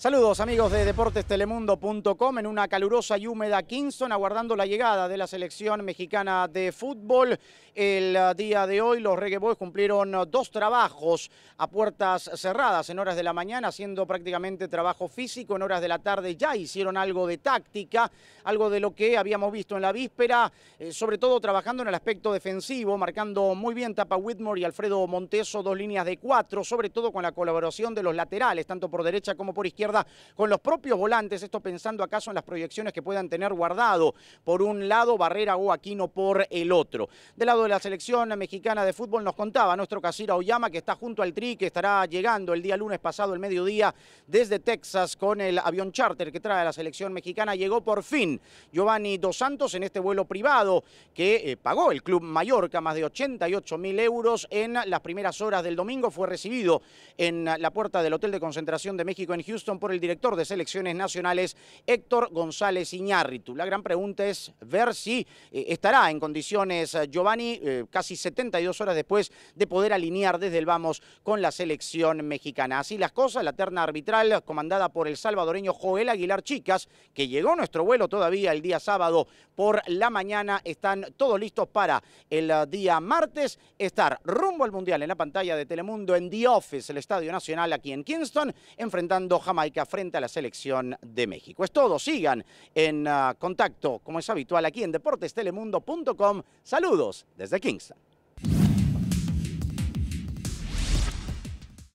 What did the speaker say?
Saludos amigos de deportestelemundo.com en una calurosa y húmeda Kingston aguardando la llegada de la selección mexicana de fútbol. El ah, día de hoy los Reggae Boys cumplieron ah, dos trabajos a puertas cerradas en horas de la mañana haciendo prácticamente trabajo físico, en horas de la tarde ya hicieron algo de táctica, algo de lo que habíamos visto en la víspera, eh, sobre todo trabajando en el aspecto defensivo, marcando muy bien Tapa Whitmore y Alfredo Monteso dos líneas de cuatro, sobre todo con la colaboración de los laterales, tanto por derecha como por izquierda con los propios volantes, esto pensando acaso en las proyecciones que puedan tener guardado por un lado Barrera o Aquino por el otro. Del lado de la selección mexicana de fútbol nos contaba nuestro Casira Oyama que está junto al Tri, que estará llegando el día lunes pasado el mediodía desde Texas con el avión charter que trae la selección mexicana. Llegó por fin Giovanni Dos Santos en este vuelo privado que eh, pagó el Club Mallorca más de 88 mil euros en las primeras horas del domingo. Fue recibido en la puerta del Hotel de Concentración de México en Houston por el director de selecciones nacionales, Héctor González Iñárritu. La gran pregunta es ver si eh, estará en condiciones eh, Giovanni eh, casi 72 horas después de poder alinear desde el vamos con la selección mexicana. Así las cosas, la terna arbitral comandada por el salvadoreño Joel Aguilar Chicas, que llegó nuestro vuelo todavía el día sábado por la mañana, están todos listos para el día martes estar rumbo al Mundial en la pantalla de Telemundo en The Office, el Estadio Nacional aquí en Kingston, enfrentando Jamaica frente a la selección de México. Es todo, sigan en ah, contacto, como es habitual, aquí en deportestelemundo.com. Saludos desde Kingston.